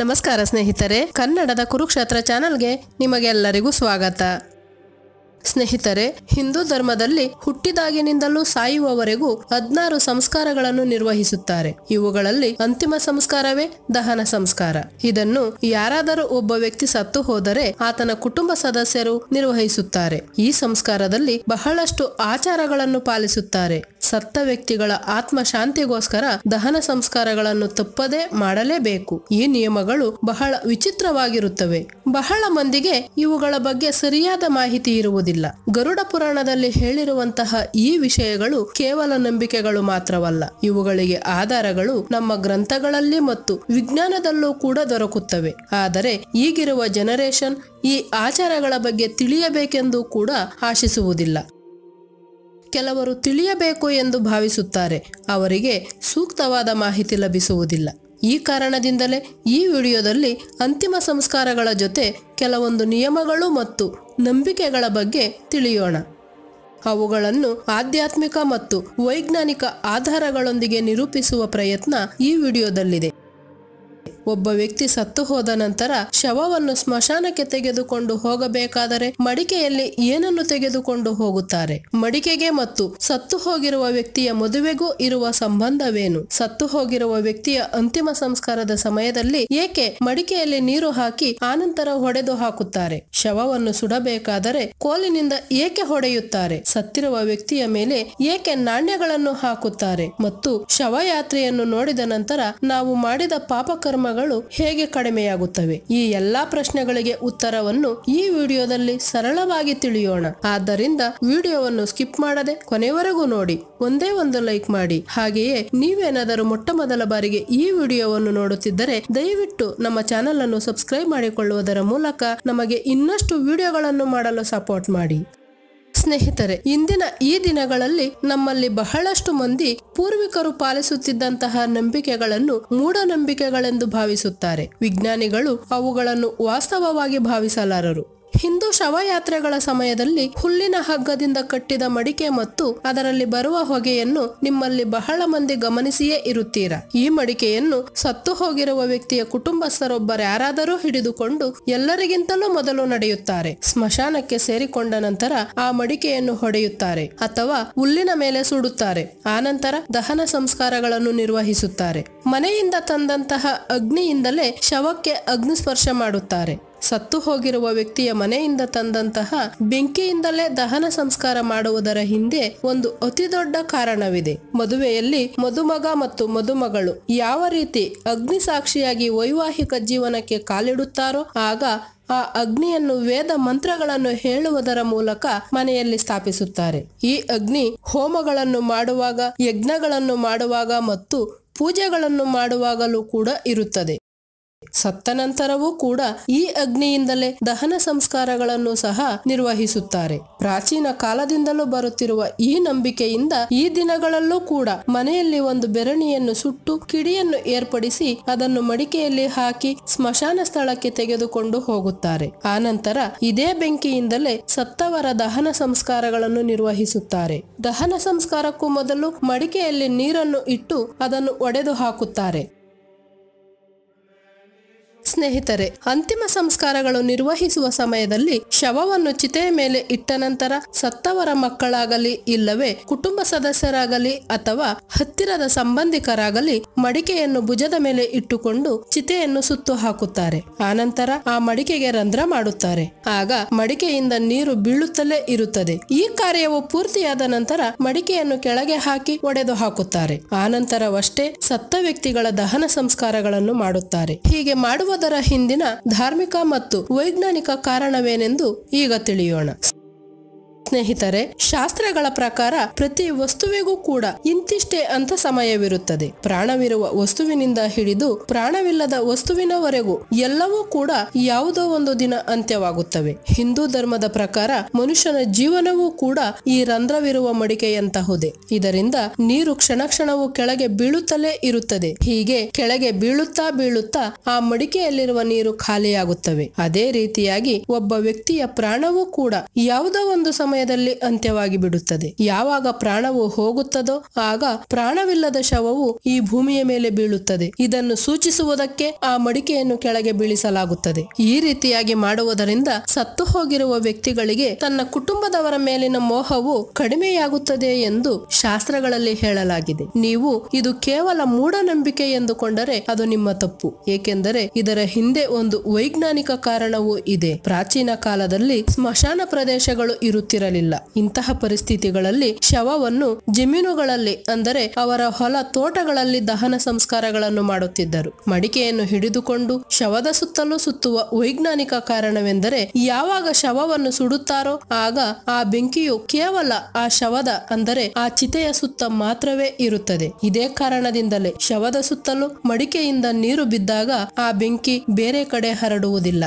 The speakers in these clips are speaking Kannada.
ನಮಸ್ಕಾರ ಸ್ನೇಹಿತರೆ ಕನ್ನಡದ ಕುರುಕ್ಷೇತ್ರ ಚಾನಲ್ಗೆ ನಿಮಗೆಲ್ಲರಿಗೂ ಸ್ವಾಗತ ಸ್ನೇಹಿತರೆ ಹಿಂದೂ ಧರ್ಮದಲ್ಲಿ ಹುಟ್ಟಿದಾಗಿನಿಂದಲೂ ಸಾಯುವವರೆಗೂ ಹದ್ನಾರು ಸಂಸ್ಕಾರಗಳನ್ನು ನಿರ್ವಹಿಸುತ್ತಾರೆ ಇವುಗಳಲ್ಲಿ ಅಂತಿಮ ಸಂಸ್ಕಾರವೇ ದಹನ ಸಂಸ್ಕಾರ ಇದನ್ನು ಯಾರಾದರೂ ಒಬ್ಬ ವ್ಯಕ್ತಿ ಸತ್ತು ಹೋದರೆ ಆತನ ಕುಟುಂಬ ಸದಸ್ಯರು ನಿರ್ವಹಿಸುತ್ತಾರೆ ಈ ಸಂಸ್ಕಾರದಲ್ಲಿ ಬಹಳಷ್ಟು ಆಚಾರಗಳನ್ನು ಪಾಲಿಸುತ್ತಾರೆ ಸತ್ತ ವ್ಯಕ್ತಿಗಳ ಆತ್ಮ ಶಾಂತಿಗೋಸ್ಕರ ದಹನ ಸಂಸ್ಕಾರಗಳನ್ನು ತಪ್ಪದೇ ಮಾಡಲೇಬೇಕು ಈ ನಿಯಮಗಳು ಬಹಳ ವಿಚಿತ್ರವಾಗಿರುತ್ತವೆ ಬಹಳ ಮಂದಿಗೆ ಇವುಗಳ ಬಗ್ಗೆ ಸರಿಯಾದ ಮಾಹಿತಿ ಇರುವುದಿಲ್ಲ ಇಲ್ಲ ಗರುಡ ಪುರಾಣದಲ್ಲಿ ಹೇಳಿರುವಂತಹ ಈ ವಿಷಯಗಳು ಕೇವಲ ನಂಬಿಕೆಗಳು ಮಾತ್ರವಲ್ಲ ಇವುಗಳಿಗೆ ಆಧಾರಗಳು ನಮ್ಮ ಗ್ರಂಥಗಳಲ್ಲಿ ಮತ್ತು ವಿಜ್ಞಾನದಲ್ಲೂ ಕೂಡ ದೊರಕುತ್ತವೆ ಆದರೆ ಈಗಿರುವ ಜನರೇಷನ್ ಈ ಆಚಾರಗಳ ಬಗ್ಗೆ ತಿಳಿಯಬೇಕೆಂದು ಕೂಡ ಆಶಿಸುವುದಿಲ್ಲ ಕೆಲವರು ತಿಳಿಯಬೇಕು ಎಂದು ಭಾವಿಸುತ್ತಾರೆ ಅವರಿಗೆ ಸೂಕ್ತವಾದ ಮಾಹಿತಿ ಲಭಿಸುವುದಿಲ್ಲ ಈ ಕಾರಣದಿಂದಲೇ ಈ ವಿಡಿಯೋದಲ್ಲಿ ಅಂತಿಮ ಸಂಸ್ಕಾರಗಳ ಜೊತೆ ಕೆಲವೊಂದು ನಿಯಮಗಳು ಮತ್ತು ನಂಬಿಕೆಗಳ ಬಗ್ಗೆ ತಿಳಿಯೋಣ ಅವುಗಳನ್ನು ಆಧ್ಯಾತ್ಮಿಕ ಮತ್ತು ವೈಜ್ಞಾನಿಕ ಆಧಾರಗಳೊಂದಿಗೆ ನಿರೂಪಿಸುವ ಪ್ರಯತ್ನ ಈ ವಿಡಿಯೋದಲ್ಲಿದೆ ಒಬ್ಬ ವ್ಯಕ್ತಿ ಸತ್ತು ಹೋದ ನಂತರ ಶವವನ್ನು ಸ್ಮಶಾನಕ್ಕೆ ತೆಗೆದುಕೊಂಡು ಹೋಗಬೇಕಾದರೆ ಮಡಿಕೆಯಲ್ಲಿ ಏನನ್ನು ತೆಗೆದುಕೊಂಡು ಹೋಗುತ್ತಾರೆ ಮಡಿಕೆಗೆ ಮತ್ತು ಸತ್ತು ಹೋಗಿರುವ ವ್ಯಕ್ತಿಯ ಮದುವೆಗೂ ಇರುವ ಸಂಬಂಧವೇನು ಸತ್ತು ಹೋಗಿರುವ ವ್ಯಕ್ತಿಯ ಅಂತಿಮ ಸಂಸ್ಕಾರದ ಸಮಯದಲ್ಲಿ ಏಕೆ ಮಡಿಕೆಯಲ್ಲಿ ನೀರು ಹಾಕಿ ಆನಂತರ ಹೊಡೆದು ಹಾಕುತ್ತಾರೆ ಶವವನ್ನು ಸುಡಬೇಕಾದರೆ ಕೋಲಿನಿಂದ ಏಕೆ ಹೊಡೆಯುತ್ತಾರೆ ಸತ್ತಿರುವ ವ್ಯಕ್ತಿಯ ಮೇಲೆ ಏಕೆ ನಾಣ್ಯಗಳನ್ನು ಹಾಕುತ್ತಾರೆ ಮತ್ತು ಶವಯಾತ್ರೆಯನ್ನು ನೋಡಿದ ನಂತರ ನಾವು ಮಾಡಿದ ಪಾಪಕರ್ಮ ಹೇಗೆ ಕಡಿಮೆಯಾಗುತ್ತವೆ ಈ ಎಲ್ಲಾ ಪ್ರಶ್ನೆಗಳಿಗೆ ಉತ್ತರವನ್ನು ಈ ವಿಡಿಯೋದಲ್ಲಿ ಸರಳವಾಗಿ ತಿಳಿಯೋಣ ಆದ್ದರಿಂದ ವಿಡಿಯೋವನ್ನು ಸ್ಕಿಪ್ ಮಾಡದೆ ಕೊನೆವರೆಗೂ ನೋಡಿ ಒಂದೇ ಒಂದು ಲೈಕ್ ಮಾಡಿ ಹಾಗೆಯೇ ನೀವೇನಾದರೂ ಮೊಟ್ಟ ಮೊದಲ ಬಾರಿಗೆ ಈ ವಿಡಿಯೋವನ್ನು ನೋಡುತ್ತಿದ್ದರೆ ದಯವಿಟ್ಟು ನಮ್ಮ ಚಾನೆಲ್ ಅನ್ನು ಸಬ್ಸ್ಕ್ರೈಬ್ ಮಾಡಿಕೊಳ್ಳುವುದರ ಮೂಲಕ ನಮಗೆ ಇನ್ನಷ್ಟು ವಿಡಿಯೋಗಳನ್ನು ಮಾಡಲು ಸಪೋರ್ಟ್ ಮಾಡಿ ಸ್ನೇಹಿತರೆ ಇಂದಿನ ಈ ದಿನಗಳಲ್ಲಿ ನಮ್ಮಲ್ಲಿ ಬಹಳಷ್ಟು ಮಂದಿ ಪೂರ್ವಿಕರು ಪಾಲಿಸುತ್ತಿದ್ದಂತಹ ನಂಬಿಕೆಗಳನ್ನು ಮೂಢನಂಬಿಕೆಗಳೆಂದು ಭಾವಿಸುತ್ತಾರೆ ವಿಜ್ಞಾನಿಗಳು ಅವುಗಳನ್ನು ವಾಸ್ತವವಾಗಿ ಭಾವಿಸಲಾರರು ಹಿಂದೂ ಶವಯಾತ್ರೆಗಳ ಸಮಯದಲ್ಲಿ ಹುಲ್ಲಿನ ಹಗ್ಗದಿಂದ ಕಟ್ಟಿದ ಮಡಿಕೆ ಮತ್ತು ಅದರಲ್ಲಿ ಬರುವ ಹೊಗೆಯನ್ನು ನಿಮ್ಮಲ್ಲಿ ಬಹಳ ಮಂದಿ ಗಮನಿಸಿಯೇ ಇರುತ್ತೀರಾ ಈ ಮಡಿಕೆಯನ್ನು ಸತ್ತು ಹೋಗಿರುವ ವ್ಯಕ್ತಿಯ ಕುಟುಂಬಸ್ಥರೊಬ್ಬರ್ಯಾರಾದರೂ ಹಿಡಿದುಕೊಂಡು ಎಲ್ಲರಿಗಿಂತಲೂ ಮೊದಲು ನಡೆಯುತ್ತಾರೆ ಸ್ಮಶಾನಕ್ಕೆ ಸೇರಿಕೊಂಡ ನಂತರ ಆ ಮಡಿಕೆಯನ್ನು ಹೊಡೆಯುತ್ತಾರೆ ಅಥವಾ ಹುಲ್ಲಿನ ಮೇಲೆ ಸುಡುತ್ತಾರೆ ಆನಂತರ ದಹನ ಸಂಸ್ಕಾರಗಳನ್ನು ನಿರ್ವಹಿಸುತ್ತಾರೆ ಮನೆಯಿಂದ ತಂದಂತಹ ಅಗ್ನಿಯಿಂದಲೇ ಶವಕ್ಕೆ ಅಗ್ನಿಸ್ಪರ್ಶ ಮಾಡುತ್ತಾರೆ ಸತ್ತು ಹೋಗಿರುವ ವ್ಯಕ್ತಿಯ ಮನೆಯಿಂದ ತಂದಂತಹ ಬೆಂಕಿಯಿಂದಲೇ ದಹನ ಸಂಸ್ಕಾರ ಮಾಡುವುದರ ಹಿಂದೆ ಒಂದು ಅತಿ ದೊಡ್ಡ ಕಾರಣವಿದೆ ಮದುವೆಯಲ್ಲಿ ಮದುಮಗ ಮತ್ತು ಮದುಮಗಳು ಯಾವ ರೀತಿ ಅಗ್ನಿ ಸಾಕ್ಷಿಯಾಗಿ ವೈವಾಹಿಕ ಜೀವನಕ್ಕೆ ಕಾಲಿಡುತ್ತಾರೋ ಆಗ ಆ ಅಗ್ನಿಯನ್ನು ವೇದ ಮಂತ್ರಗಳನ್ನು ಹೇಳುವುದರ ಮೂಲಕ ಮನೆಯಲ್ಲಿ ಸ್ಥಾಪಿಸುತ್ತಾರೆ ಈ ಅಗ್ನಿ ಹೋಮಗಳನ್ನು ಮಾಡುವಾಗ ಯಜ್ಞಗಳನ್ನು ಮಾಡುವಾಗ ಮತ್ತು ಪೂಜೆಗಳನ್ನು ಮಾಡುವಾಗಲೂ ಕೂಡ ಇರುತ್ತದೆ ಸತ್ತ ನಂತರವೂ ಕೂಡ ಈ ಅಗ್ನಿಯಿಂದಲೇ ದಹನ ಸಂಸ್ಕಾರಗಳನ್ನು ಸಹ ನಿರ್ವಹಿಸುತ್ತಾರೆ ಪ್ರಾಚೀನ ಕಾಲದಿಂದಲೂ ಬರುತ್ತಿರುವ ಈ ನಂಬಿಕೆಯಿಂದ ಈ ದಿನಗಳಲ್ಲೂ ಕೂಡ ಮನೆಯಲ್ಲಿ ಒಂದು ಬೆರಣಿಯನ್ನು ಸುಟ್ಟು ಕಿಡಿಯನ್ನು ಏರ್ಪಡಿಸಿ ಅದನ್ನು ಮಡಿಕೆಯಲ್ಲಿ ಹಾಕಿ ಸ್ಮಶಾನ ಸ್ಥಳಕ್ಕೆ ತೆಗೆದುಕೊಂಡು ಹೋಗುತ್ತಾರೆ ಆನಂತರ ಇದೇ ಬೆಂಕಿಯಿಂದಲೇ ಸತ್ತವರ ದಹನ ಸಂಸ್ಕಾರಗಳನ್ನು ನಿರ್ವಹಿಸುತ್ತಾರೆ ದಹನ ಸಂಸ್ಕಾರಕ್ಕೂ ಮೊದಲು ಮಡಿಕೆಯಲ್ಲಿ ನೀರನ್ನು ಇಟ್ಟು ಅದನ್ನು ಒಡೆದು ಹಾಕುತ್ತಾರೆ ಸ್ನೇಹಿತರೆ ಅಂತಿಮ ಸಂಸ್ಕಾರಗಳು ನಿರ್ವಹಿಸುವ ಸಮಯದಲ್ಲಿ ಶವವನ್ನು ಚಿತೆಯ ಮೇಲೆ ಇಟ್ಟ ನಂತರ ಸತ್ತವರ ಮಕ್ಕಳಾಗಲಿ ಇಲ್ಲವೇ ಕುಟುಂಬ ಸದಸ್ಯರಾಗಲಿ ಅಥವಾ ಹತ್ತಿರದ ಸಂಬಂಧಿಕರಾಗಲಿ ಮಡಿಕೆಯನ್ನು ಭುಜದ ಮೇಲೆ ಇಟ್ಟುಕೊಂಡು ಚಿತೆಯನ್ನು ಸುತ್ತು ಹಾಕುತ್ತಾರೆ ಆನಂತರ ಆ ಮಡಿಕೆಗೆ ರಂಧ್ರ ಮಾಡುತ್ತಾರೆ ಆಗ ಮಡಿಕೆಯಿಂದ ನೀರು ಬೀಳುತ್ತಲೇ ಇರುತ್ತದೆ ಈ ಕಾರ್ಯವು ಪೂರ್ತಿಯಾದ ನಂತರ ಮಡಿಕೆಯನ್ನು ಕೆಳಗೆ ಹಾಕಿ ಒಡೆದು ಹಾಕುತ್ತಾರೆ ಆನಂತರವಷ್ಟೇ ಸತ್ತ ವ್ಯಕ್ತಿಗಳ ದಹನ ಸಂಸ್ಕಾರಗಳನ್ನು ಮಾಡುತ್ತಾರೆ ಹೀಗೆ ಮಾಡುವ ಅದರ ಹಿಂದಿನ ಧಾರ್ಮಿಕ ಮತ್ತು ವೈಜ್ಞಾನಿಕ ಕಾರಣವೇನೆಂದು ಈಗ ತಿಳಿಯೋಣ ಸ್ನೇಹಿತರೆ ಶಾಸ್ತ್ರಗಳ ಪ್ರಕಾರ ಪ್ರತಿ ವಸ್ತುವಿಗೂ ಕೂಡ ಇಂತಿಷ್ಟೇ ಅಂತ ಸಮಯವಿರುತ್ತದೆ ಪ್ರಾಣವಿರುವ ವಸ್ತುವಿನಿಂದ ಹಿಡಿದು ಪ್ರಾಣವಿಲ್ಲದ ವಸ್ತುವಿನವರೆಗೂ ಎಲ್ಲವೂ ಕೂಡ ಯಾವುದೋ ಒಂದು ದಿನ ಅಂತ್ಯವಾಗುತ್ತವೆ ಹಿಂದೂ ಧರ್ಮದ ಪ್ರಕಾರ ಮನುಷ್ಯನ ಜೀವನವೂ ಕೂಡ ಈ ರಂಧ್ರವಿರುವ ಮಡಿಕೆಯಂತಹುದೇ ಇದರಿಂದ ನೀರು ಕ್ಷಣ ಕ್ಷಣವು ಕೆಳಗೆ ಬೀಳುತ್ತಲೇ ಇರುತ್ತದೆ ಹೀಗೆ ಕೆಳಗೆ ಬೀಳುತ್ತಾ ಬೀಳುತ್ತಾ ಆ ಮಡಿಕೆಯಲ್ಲಿರುವ ನೀರು ಖಾಲಿಯಾಗುತ್ತವೆ ಅದೇ ರೀತಿಯಾಗಿ ಒಬ್ಬ ವ್ಯಕ್ತಿಯ ಪ್ರಾಣವೂ ಕೂಡ ಯಾವುದೋ ಒಂದು ಸಮಯ ಸಮಯದಲ್ಲಿ ಅಂತ್ಯವಾಗಿ ಬಿಡುತ್ತದೆ ಯಾವಾಗ ಪ್ರಾಣವು ಹೋಗುತ್ತದೋ ಆಗ ಪ್ರಾಣವಿಲ್ಲದ ಶವವು ಈ ಭೂಮಿಯ ಮೇಲೆ ಬೀಳುತ್ತದೆ ಇದನ್ನು ಸೂಚಿಸುವುದಕ್ಕೆ ಆ ಮಡಿಕೆಯನ್ನು ಕೆಳಗೆ ಬೀಳಿಸಲಾಗುತ್ತದೆ ಈ ರೀತಿಯಾಗಿ ಮಾಡುವುದರಿಂದ ಸತ್ತು ಹೋಗಿರುವ ವ್ಯಕ್ತಿಗಳಿಗೆ ತನ್ನ ಕುಟುಂಬದವರ ಮೇಲಿನ ಮೋಹವು ಕಡಿಮೆಯಾಗುತ್ತದೆ ಎಂದು ಶಾಸ್ತ್ರಗಳಲ್ಲಿ ಹೇಳಲಾಗಿದೆ ನೀವು ಇದು ಕೇವಲ ಮೂಢನಂಬಿಕೆ ಎಂದುಕೊಂಡರೆ ಅದು ನಿಮ್ಮ ತಪ್ಪು ಏಕೆಂದರೆ ಇದರ ಹಿಂದೆ ಒಂದು ವೈಜ್ಞಾನಿಕ ಕಾರಣವೂ ಇದೆ ಪ್ರಾಚೀನ ಕಾಲದಲ್ಲಿ ಸ್ಮಶಾನ ಪ್ರದೇಶಗಳು ಇರುತ್ತಿರಲಿಲ್ಲ ಸಿಗಲಿಲ್ಲ ಇಂತಹ ಪರಿಸ್ಥಿತಿಗಳಲ್ಲಿ ಶವವನ್ನು ಜಮೀನುಗಳಲ್ಲಿ ಅಂದರೆ ಅವರ ಹೊಲ ತೋಟಗಳಲ್ಲಿ ದಹನ ಸಂಸ್ಕಾರಗಳನ್ನು ಮಾಡುತ್ತಿದ್ದರು ಮಡಿಕೆಯನ್ನು ಹಿಡಿದುಕೊಂಡು ಶವದ ಸುತ್ತಲೂ ಸುತ್ತುವ ವೈಜ್ಞಾನಿಕ ಕಾರಣವೆಂದರೆ ಯಾವಾಗ ಶವವನ್ನು ಸುಡುತ್ತಾರೋ ಆಗ ಆ ಬೆಂಕಿಯು ಕೇವಲ ಆ ಶವದ ಅಂದರೆ ಆ ಚಿತೆಯ ಸುತ್ತ ಮಾತ್ರವೇ ಇರುತ್ತದೆ ಇದೇ ಕಾರಣದಿಂದಲೇ ಶವದ ಸುತ್ತಲೂ ಮಡಿಕೆಯಿಂದ ನೀರು ಬಿದ್ದಾಗ ಆ ಬೆಂಕಿ ಬೇರೆ ಕಡೆ ಹರಡುವುದಿಲ್ಲ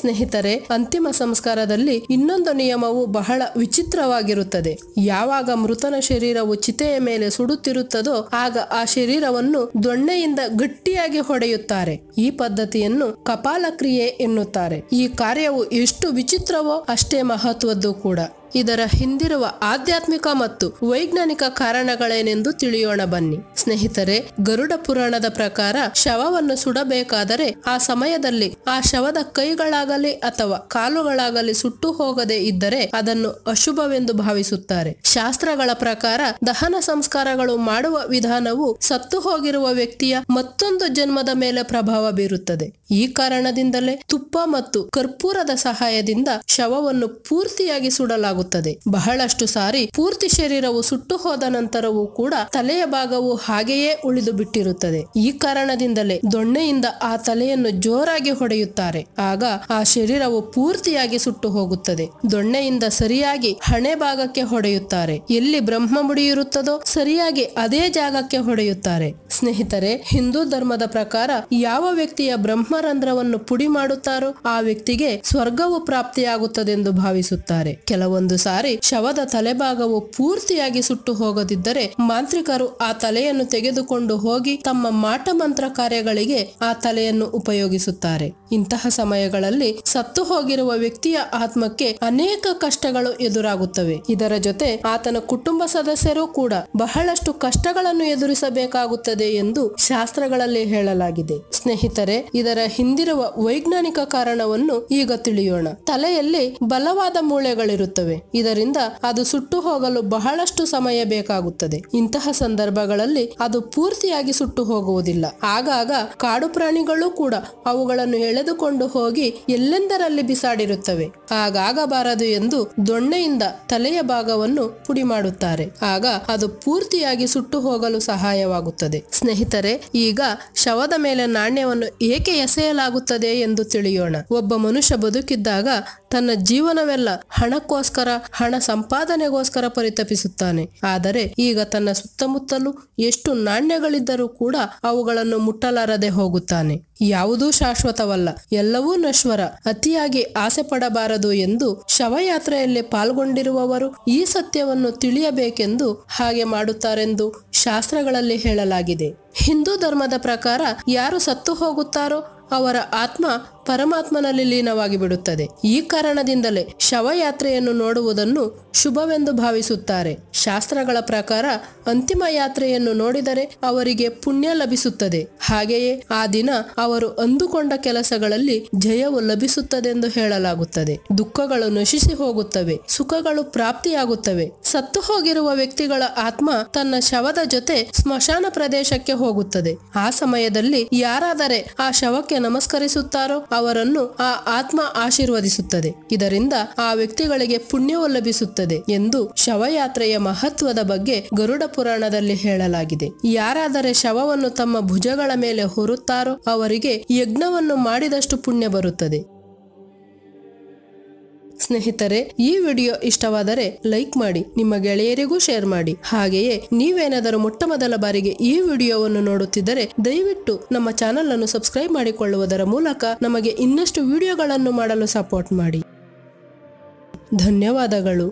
ಸ್ನೇಹಿತರೆ ಅಂತಿಮ ಸಂಸ್ಕಾರದಲ್ಲಿ ಇನ್ನೊಂದು ನಿಯಮವು ಬಹಳ ವಿಚಿತ್ರವಾಗಿರುತ್ತದೆ ಯಾವಾಗ ಮೃತನ ಶರೀರವು ಚಿತೆಯ ಮೇಲೆ ಸುಡುತ್ತಿರುತ್ತದೋ ಆಗ ಆ ಶರೀರವನ್ನು ದೊಣ್ಣೆಯಿಂದ ಗಟ್ಟಿಯಾಗಿ ಹೊಡೆಯುತ್ತಾರೆ ಈ ಪದ್ಧತಿಯನ್ನು ಕಪಾಲ ಕ್ರಿಯೆ ಎನ್ನುತ್ತಾರೆ ಈ ಕಾರ್ಯವು ಎಷ್ಟು ವಿಚಿತ್ರವೋ ಅಷ್ಟೇ ಮಹತ್ವದ್ದು ಕೂಡ ಇದರ ಹಿಂದಿರುವ ಆಧ್ಯಾತ್ಮಿಕ ಮತ್ತು ವೈಜ್ಞಾನಿಕ ಕಾರಣಗಳೇನೆಂದು ತಿಳಿಯೋಣ ಬನ್ನಿ ಸ್ನೇಹಿತರೆ ಗರುಡ ಪುರಾಣದ ಪ್ರಕಾರ ಶವವನ್ನು ಸುಡಬೇಕಾದರೆ ಆ ಸಮಯದಲ್ಲಿ ಆ ಶವದ ಕೈಗಳಾಗಲಿ ಅಥವಾ ಕಾಲುಗಳಾಗಲಿ ಸುಟ್ಟು ಹೋಗದೆ ಇದ್ದರೆ ಅದನ್ನು ಅಶುಭವೆಂದು ಭಾವಿಸುತ್ತಾರೆ ಶಾಸ್ತ್ರಗಳ ಪ್ರಕಾರ ದಹನ ಸಂಸ್ಕಾರಗಳು ಮಾಡುವ ವಿಧಾನವು ಸತ್ತು ಹೋಗಿರುವ ವ್ಯಕ್ತಿಯ ಮತ್ತೊಂದು ಜನ್ಮದ ಮೇಲೆ ಪ್ರಭಾವ ಬೀರುತ್ತದೆ ಈ ಕಾರಣದಿಂದಲೇ ತುಪ್ಪ ಮತ್ತು ಕರ್ಪೂರದ ಸಹಾಯದಿಂದ ಶವವನ್ನು ಪೂರ್ತಿಯಾಗಿ ಸುಡಲಾಗುತ್ತದೆ ಆಗುತ್ತದೆ ಬಹಳಷ್ಟು ಸಾರಿ ಪೂರ್ತಿ ಶರೀರವು ಸುಟ್ಟು ಹೋದ ನಂತರವೂ ಕೂಡ ತಲೆಯ ಭಾಗವು ಹಾಗೆಯೇ ಉಳಿದು ಬಿಟ್ಟಿರುತ್ತದೆ ಈ ಕಾರಣದಿಂದಲೇ ದೊಣ್ಣೆಯಿಂದ ಆ ತಲೆಯನ್ನು ಜೋರಾಗಿ ಹೊಡೆಯುತ್ತಾರೆ ಆಗ ಆ ಶರೀರವು ಪೂರ್ತಿಯಾಗಿ ಸುಟ್ಟು ಹೋಗುತ್ತದೆ ದೊಣ್ಣೆಯಿಂದ ಸರಿಯಾಗಿ ಹಣೆ ಭಾಗಕ್ಕೆ ಹೊಡೆಯುತ್ತಾರೆ ಎಲ್ಲಿ ಬ್ರಹ್ಮ ಮುಡಿಯಿರುತ್ತದೋ ಸರಿಯಾಗಿ ಅದೇ ಜಾಗಕ್ಕೆ ಹೊಡೆಯುತ್ತಾರೆ ಸ್ನೇಹಿತರೆ ಹಿಂದೂ ಧರ್ಮದ ಪ್ರಕಾರ ಯಾವ ವ್ಯಕ್ತಿಯ ಬ್ರಹ್ಮರಂಧ್ರವನ್ನು ಪುಡಿ ಮಾಡುತ್ತಾರೋ ಆ ವ್ಯಕ್ತಿಗೆ ಸ್ವರ್ಗವು ಪ್ರಾಪ್ತಿಯಾಗುತ್ತದೆಂದು ಭಾವಿಸುತ್ತಾರೆ ಕೆಲವೊಂದು ಸಾರಿ ಶವದ ತಲೆಭಾಗವು ಪೂರ್ತಿಯಾಗಿ ಸುಟ್ಟು ಹೋಗದಿದ್ದರೆ ಮಾಂತ್ರಿಕರು ಆ ತಲೆಯನ್ನು ತೆಗೆದುಕೊಂಡು ಹೋಗಿ ತಮ್ಮ ಮಾಟ ಮಂತ್ರ ಕಾರ್ಯಗಳಿಗೆ ಆ ತಲೆಯನ್ನು ಉಪಯೋಗಿಸುತ್ತಾರೆ ಇಂತಹ ಸಮಯಗಳಲ್ಲಿ ಸತ್ತು ಹೋಗಿರುವ ವ್ಯಕ್ತಿಯ ಆತ್ಮಕ್ಕೆ ಅನೇಕ ಕಷ್ಟಗಳು ಎದುರಾಗುತ್ತವೆ ಇದರ ಜೊತೆ ಆತನ ಕುಟುಂಬ ಸದಸ್ಯರು ಕೂಡ ಬಹಳಷ್ಟು ಕಷ್ಟಗಳನ್ನು ಎದುರಿಸಬೇಕಾಗುತ್ತದೆ ಎಂದು ಶಾಸ್ತ್ರಗಳಲ್ಲಿ ಹೇಳಲಾಗಿದೆ ಸ್ನೇಹಿತರೆ ಇದರ ಹಿಂದಿರುವ ವೈಜ್ಞಾನಿಕ ಕಾರಣವನ್ನು ಈಗ ತಿಳಿಯೋಣ ತಲೆಯಲ್ಲಿ ಬಲವಾದ ಮೂಳೆಗಳಿರುತ್ತವೆ ಇದರಿಂದ ಅದು ಸುಟ್ಟು ಹೋಗಲು ಬಹಳಷ್ಟು ಸಮಯ ಬೇಕಾಗುತ್ತದೆ ಇಂತಹ ಸಂದರ್ಭಗಳಲ್ಲಿ ಅದು ಪೂರ್ತಿಯಾಗಿ ಸುಟ್ಟು ಹೋಗುವುದಿಲ್ಲ ಆಗಾಗ ಕಾಡು ಪ್ರಾಣಿಗಳು ಕೂಡ ಅವುಗಳನ್ನು ಎಳೆದುಕೊಂಡು ಹೋಗಿ ಎಲ್ಲೆಂದರಲ್ಲಿ ಬಿಸಾಡಿರುತ್ತವೆ ಆಗಾಗಬಾರದು ಎಂದು ದೊಣ್ಣೆಯಿಂದ ತಲೆಯ ಭಾಗವನ್ನು ಪುಡಿ ಮಾಡುತ್ತಾರೆ ಆಗ ಅದು ಪೂರ್ತಿಯಾಗಿ ಸುಟ್ಟು ಹೋಗಲು ಸಹಾಯವಾಗುತ್ತದೆ ಸ್ನೇಹಿತರೆ ಈಗ ಶವದ ಮೇಲೆ ನಾಣ್ಯವನ್ನು ಏಕೆ ಎಸೆಯಲಾಗುತ್ತದೆ ಎಂದು ತಿಳಿಯೋಣ ಒಬ್ಬ ಮನುಷ್ಯ ಬದುಕಿದ್ದಾಗ ತನ್ನ ಜೀವನವೆಲ್ಲ ಹಣಕ್ಕೋಸ್ಕರ ಹಣ ಸಂಪಾದನೆಗೋಸ್ಕರ ಪರಿತಪಿಸುತ್ತಾನೆ ಆದರೆ ಈಗ ತನ್ನ ಸುತ್ತಮುತ್ತಲು ಎಷ್ಟು ನಾಣ್ಯಗಳಿದ್ದರೂ ಕೂಡ ಅವುಗಳನ್ನು ಮುಟ್ಟಲಾರದೆ ಹೋಗುತ್ತಾನೆ ಯಾವುದೂ ಶಾಶ್ವತವಲ್ಲ ಎಲ್ಲವೂ ನಶ್ವರ ಅತಿಯಾಗಿ ಆಸೆ ಪಡಬಾರದು ಎಂದು ಶವಯಾತ್ರೆಯಲ್ಲಿ ಪಾಲ್ಗೊಂಡಿರುವವರು ಈ ಸತ್ಯವನ್ನು ತಿಳಿಯಬೇಕೆಂದು ಹಾಗೆ ಮಾಡುತ್ತಾರೆಂದು ಶಾಸ್ತ್ರಗಳಲ್ಲಿ ಹೇಳಲಾಗಿದೆ ಹಿಂದೂ ಧರ್ಮದ ಪ್ರಕಾರ ಯಾರು ಸತ್ತು ಹೋಗುತ್ತಾರೋ ಅವರ ಆತ್ಮ ಪರಮಾತ್ಮನಲ್ಲಿ ಲೀನವಾಗಿ ಬಿಡುತ್ತದೆ ಈ ಕಾರಣದಿಂದಲೇ ಶವಯಾತ್ರೆಯನ್ನು ನೋಡುವುದನ್ನು ಶುಭವೆಂದು ಭಾವಿಸುತ್ತಾರೆ ಶಾಸ್ತ್ರಗಳ ಪ್ರಕಾರ ಅಂತಿಮ ಯಾತ್ರೆಯನ್ನು ನೋಡಿದರೆ ಅವರಿಗೆ ಪುಣ್ಯ ಲಭಿಸುತ್ತದೆ ಹಾಗೆಯೇ ಆ ದಿನ ಅವರು ಅಂದುಕೊಂಡ ಕೆಲಸಗಳಲ್ಲಿ ಜಯವು ಲಭಿಸುತ್ತದೆಂದು ಹೇಳಲಾಗುತ್ತದೆ ದುಃಖಗಳು ನಶಿಸಿ ಹೋಗುತ್ತವೆ ಸುಖಗಳು ಪ್ರಾಪ್ತಿಯಾಗುತ್ತವೆ ಸತ್ತು ಹೋಗಿರುವ ವ್ಯಕ್ತಿಗಳ ಆತ್ಮ ತನ್ನ ಶವದ ಜೊತೆ ಸ್ಮಶಾನ ಪ್ರದೇಶಕ್ಕೆ ಹೋಗುತ್ತದೆ ಆ ಸಮಯದಲ್ಲಿ ಯಾರಾದರೆ ಆ ಶವಕ್ಕೆ ನಮಸ್ಕರಿಸುತ್ತಾರೋ ಅವರನ್ನು ಆ ಆತ್ಮ ಆಶೀರ್ವದಿಸುತ್ತದೆ ಇದರಿಂದ ಆ ವ್ಯಕ್ತಿಗಳಿಗೆ ಪುಣ್ಯವು ಲಭಿಸುತ್ತದೆ ಎಂದು ಶವಯಾತ್ರೆಯ ಮಹತ್ವದ ಬಗ್ಗೆ ಗರುಡ ಪುರಾಣದಲ್ಲಿ ಹೇಳಲಾಗಿದೆ ಯಾರಾದರೆ ಶವವನ್ನು ತಮ್ಮ ಭುಜಗಳ ಮೇಲೆ ಹೊರುತ್ತಾರೋ ಅವರಿಗೆ ಯಜ್ಞವನ್ನು ಮಾಡಿದಷ್ಟು ಪುಣ್ಯ ಬರುತ್ತದೆ ಸ್ನೇಹಿತರೆ ಈ ವಿಡಿಯೋ ಇಷ್ಟವಾದರೆ ಲೈಕ್ ಮಾಡಿ ನಿಮ್ಮ ಗೆಳೆಯರಿಗೂ ಶೇರ್ ಮಾಡಿ ಹಾಗೆಯೇ ನೀವೇನಾದರೂ ಮೊಟ್ಟ ಮೊದಲ ಬಾರಿಗೆ ಈ ವಿಡಿಯೋವನ್ನು ನೋಡುತ್ತಿದ್ದರೆ ದಯವಿಟ್ಟು ನಮ್ಮ ಚಾನಲ್ ಅನ್ನು ಸಬ್ಸ್ಕ್ರೈಬ್ ಮಾಡಿಕೊಳ್ಳುವುದರ ಮೂಲಕ ನಮಗೆ ಇನ್ನಷ್ಟು ವಿಡಿಯೋಗಳನ್ನು ಮಾಡಲು ಸಪೋರ್ಟ್ ಮಾಡಿ ಧನ್ಯವಾದಗಳು